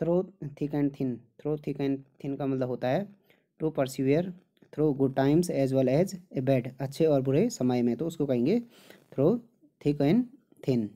throw thick and thin through thick and thin का मतलब होता है to persevere through good times as well as a bad अच्छे और बुरे समय में तो उसको कहेंगे थ्रो थिक एंड थिन